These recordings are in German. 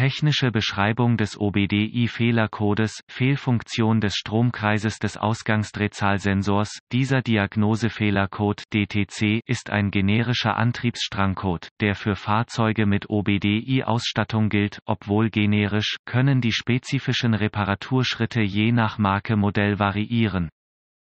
Technische Beschreibung des OBDI-Fehlercodes, Fehlfunktion des Stromkreises des Ausgangsdrehzahlsensors, dieser Diagnosefehlercode DTC ist ein generischer Antriebsstrangcode, der für Fahrzeuge mit OBDI-Ausstattung gilt, obwohl generisch, können die spezifischen Reparaturschritte je nach Marke Modell variieren.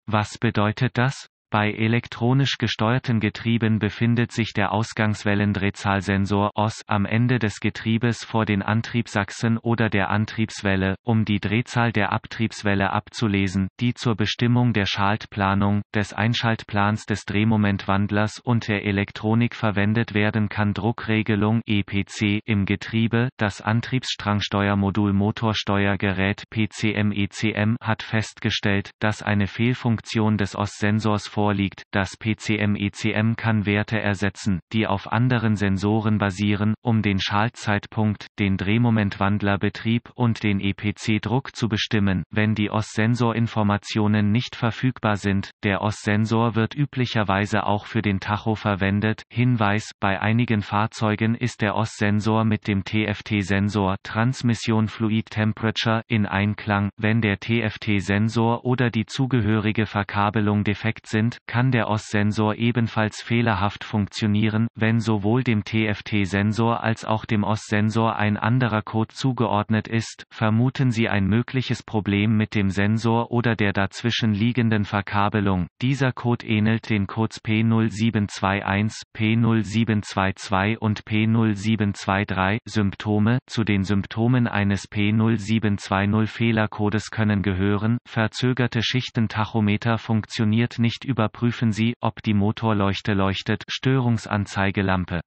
Was bedeutet das? Bei elektronisch gesteuerten Getrieben befindet sich der Ausgangswellendrehzahlsensor OS am Ende des Getriebes vor den Antriebsachsen oder der Antriebswelle, um die Drehzahl der Abtriebswelle abzulesen, die zur Bestimmung der Schaltplanung, des Einschaltplans des Drehmomentwandlers und der Elektronik verwendet werden kann. Druckregelung EPC im Getriebe, das Antriebsstrangsteuermodul Motorsteuergerät PCM-ECM e hat festgestellt, dass eine Fehlfunktion des OS-Sensors vor vorliegt. Das PCM-ECM e kann Werte ersetzen, die auf anderen Sensoren basieren, um den Schaltzeitpunkt, den Drehmomentwandlerbetrieb und den EPC-Druck zu bestimmen, wenn die OS-Sensorinformationen nicht verfügbar sind. Der OS-Sensor wird üblicherweise auch für den Tacho verwendet. Hinweis, bei einigen Fahrzeugen ist der OS-Sensor mit dem TFT-Sensor Transmission Fluid Temperature in Einklang, wenn der TFT-Sensor oder die zugehörige Verkabelung defekt sind, sind, kann der OS-Sensor ebenfalls fehlerhaft funktionieren, wenn sowohl dem TFT-Sensor als auch dem OS-Sensor ein anderer Code zugeordnet ist, vermuten Sie ein mögliches Problem mit dem Sensor oder der dazwischen liegenden Verkabelung. Dieser Code ähnelt den Codes P0721, P0722 und P0723. Symptome Zu den Symptomen eines P0720 Fehlercodes können gehören, verzögerte Schichtentachometer funktioniert nicht Überprüfen Sie, ob die Motorleuchte leuchtet, Störungsanzeigelampe.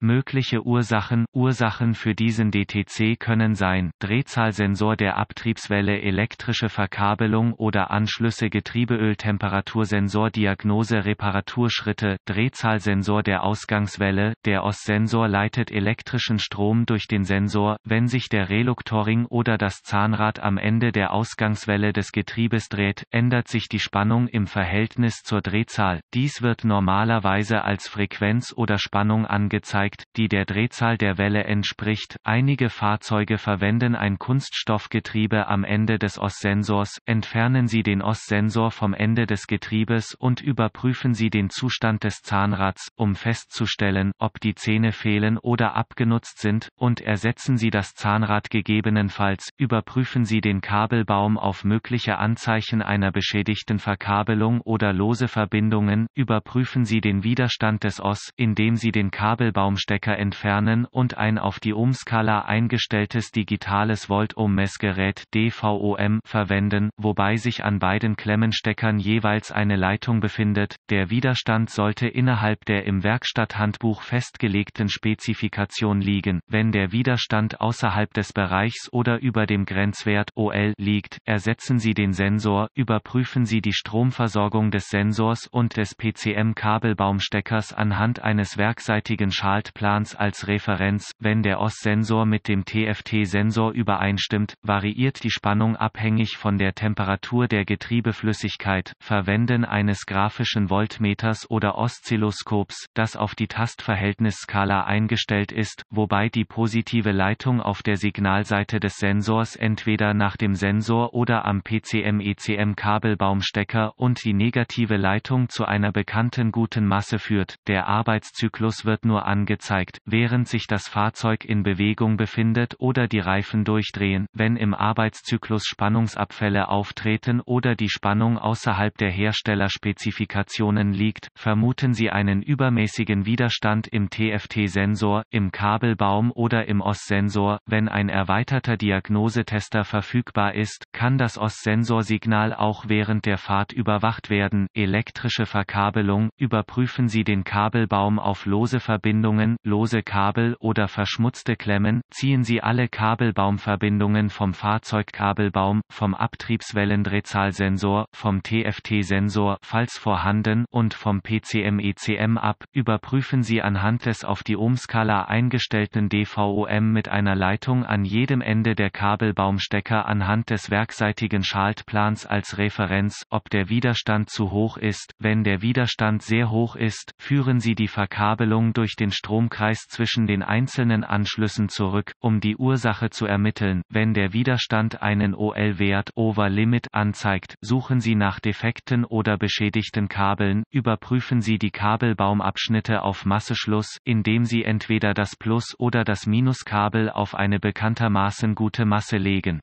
Mögliche Ursachen Ursachen für diesen DTC können sein Drehzahlsensor der Abtriebswelle elektrische Verkabelung oder Anschlüsse Getriebeöltemperatursensor Diagnose Reparaturschritte Drehzahlsensor der Ausgangswelle der OS-Sensor leitet elektrischen Strom durch den Sensor, wenn sich der Reluktorring oder das Zahnrad am Ende der Ausgangswelle des Getriebes dreht, ändert sich die Spannung im Verhältnis zur Drehzahl. Dies wird normalerweise als Frequenz oder Spannung angezeigt angelegt, die der Drehzahl der Welle entspricht. Einige Fahrzeuge verwenden ein Kunststoffgetriebe am Ende des OS-Sensors. Entfernen Sie den OS-Sensor vom Ende des Getriebes und überprüfen Sie den Zustand des Zahnrads, um festzustellen, ob die Zähne fehlen oder abgenutzt sind, und ersetzen Sie das Zahnrad gegebenenfalls. Überprüfen Sie den Kabelbaum auf mögliche Anzeichen einer beschädigten Verkabelung oder lose Verbindungen. Überprüfen Sie den Widerstand des OS, indem Sie den Kabelbaum vom Stecker entfernen und ein auf die Ohmskala eingestelltes digitales volt messgerät DVOM verwenden, wobei sich an beiden Klemmensteckern jeweils eine Leitung befindet. Der Widerstand sollte innerhalb der im Werkstatthandbuch festgelegten Spezifikation liegen. Wenn der Widerstand außerhalb des Bereichs oder über dem Grenzwert OL liegt, ersetzen Sie den Sensor, überprüfen Sie die Stromversorgung des Sensors und des PCM-Kabelbaumsteckers anhand eines werkseitigen Schal Schaltplans als Referenz. Wenn der OS-Sensor mit dem TFT-Sensor übereinstimmt, variiert die Spannung abhängig von der Temperatur der Getriebeflüssigkeit. Verwenden eines grafischen Voltmeters oder Oszilloskops, das auf die Tastverhältnisskala eingestellt ist, wobei die positive Leitung auf der Signalseite des Sensors entweder nach dem Sensor oder am PCM-ECM-Kabelbaumstecker und die negative Leitung zu einer bekannten guten Masse führt. Der Arbeitszyklus wird nur angezeigt angezeigt, während sich das Fahrzeug in Bewegung befindet oder die Reifen durchdrehen, wenn im Arbeitszyklus Spannungsabfälle auftreten oder die Spannung außerhalb der Herstellerspezifikationen liegt, vermuten Sie einen übermäßigen Widerstand im TFT-Sensor, im Kabelbaum oder im OS-Sensor. Wenn ein erweiterter Diagnosetester verfügbar ist, kann das OS-Sensorsignal auch während der Fahrt überwacht werden. Elektrische Verkabelung, überprüfen Sie den Kabelbaum auf lose Verbindungen Verbindungen, lose Kabel oder verschmutzte Klemmen, ziehen Sie alle Kabelbaumverbindungen vom Fahrzeugkabelbaum, vom Abtriebswellendrehzahlsensor, vom TFT-Sensor, falls vorhanden, und vom PCM-ECM e ab, überprüfen Sie anhand des auf die Ohmskala eingestellten DVOM mit einer Leitung an jedem Ende der Kabelbaumstecker anhand des werkseitigen Schaltplans als Referenz, ob der Widerstand zu hoch ist, wenn der Widerstand sehr hoch ist, führen Sie die Verkabelung durch den Strom Stromkreis zwischen den einzelnen Anschlüssen zurück, um die Ursache zu ermitteln. Wenn der Widerstand einen OL-Wert (Over Limit) anzeigt, suchen Sie nach defekten oder beschädigten Kabeln, überprüfen Sie die Kabelbaumabschnitte auf Masseschluss, indem Sie entweder das Plus- oder das Minuskabel auf eine bekanntermaßen gute Masse legen.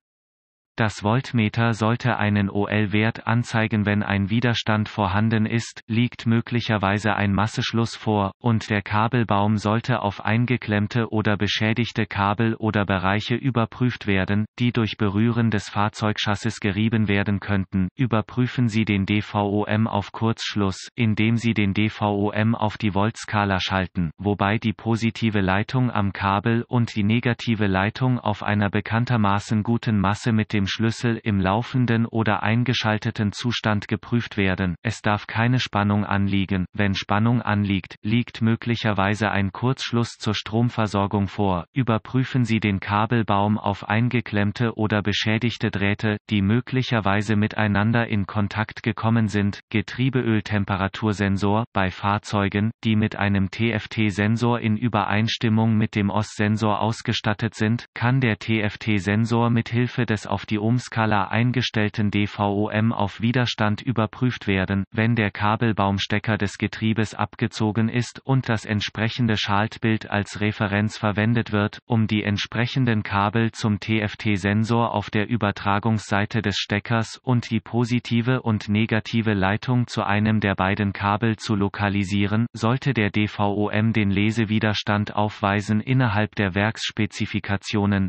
Das Voltmeter sollte einen OL-Wert anzeigen, wenn ein Widerstand vorhanden ist, liegt möglicherweise ein Masseschluss vor, und der Kabelbaum sollte auf eingeklemmte oder beschädigte Kabel oder Bereiche überprüft werden, die durch Berühren des Fahrzeugschasses gerieben werden könnten. Überprüfen Sie den DVOM auf Kurzschluss, indem Sie den DVOM auf die Voltskala schalten, wobei die positive Leitung am Kabel und die negative Leitung auf einer bekanntermaßen guten Masse mit dem dem Schlüssel im laufenden oder eingeschalteten Zustand geprüft werden, es darf keine Spannung anliegen, wenn Spannung anliegt, liegt möglicherweise ein Kurzschluss zur Stromversorgung vor, überprüfen Sie den Kabelbaum auf eingeklemmte oder beschädigte Drähte, die möglicherweise miteinander in Kontakt gekommen sind, Getriebeöltemperatursensor, bei Fahrzeugen, die mit einem TFT-Sensor in Übereinstimmung mit dem OS-Sensor ausgestattet sind, kann der TFT-Sensor mit Hilfe des auf die Ohmskala eingestellten DVOM auf Widerstand überprüft werden, wenn der Kabelbaumstecker des Getriebes abgezogen ist und das entsprechende Schaltbild als Referenz verwendet wird, um die entsprechenden Kabel zum TFT-Sensor auf der Übertragungsseite des Steckers und die positive und negative Leitung zu einem der beiden Kabel zu lokalisieren, sollte der DVOM den Lesewiderstand aufweisen innerhalb der Werksspezifikation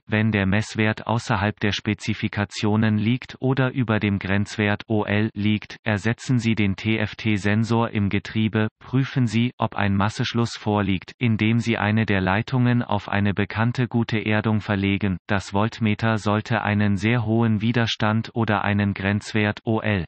wenn der Messwert außerhalb der Spezifikation Telekommunikationen liegt oder über dem Grenzwert OL liegt, ersetzen Sie den TFT-Sensor im Getriebe, prüfen Sie, ob ein Masseschluss vorliegt, indem Sie eine der Leitungen auf eine bekannte gute Erdung verlegen. Das Voltmeter sollte einen sehr hohen Widerstand oder einen Grenzwert OL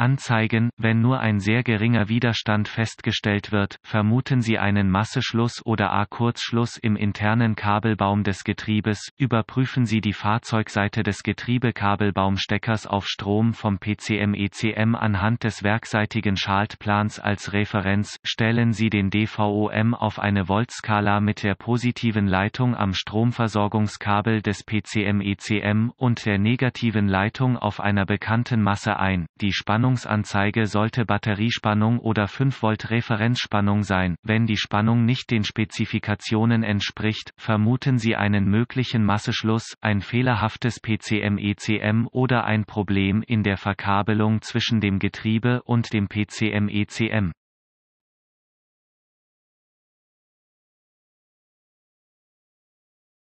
Anzeigen, wenn nur ein sehr geringer Widerstand festgestellt wird, vermuten Sie einen Masseschluss oder A-Kurzschluss im internen Kabelbaum des Getriebes, überprüfen Sie die Fahrzeugseite des Getriebekabelbaumsteckers auf Strom vom PCM-ECM e anhand des werkseitigen Schaltplans als Referenz, stellen Sie den DVOM auf eine Voltskala mit der positiven Leitung am Stromversorgungskabel des PCM-ECM e und der negativen Leitung auf einer bekannten Masse ein, die Spannung Spannungsanzeige sollte Batteriespannung oder 5 Volt Referenzspannung sein. Wenn die Spannung nicht den Spezifikationen entspricht, vermuten Sie einen möglichen Masseschluss, ein fehlerhaftes PCM-ECM e oder ein Problem in der Verkabelung zwischen dem Getriebe und dem PCM-ECM. E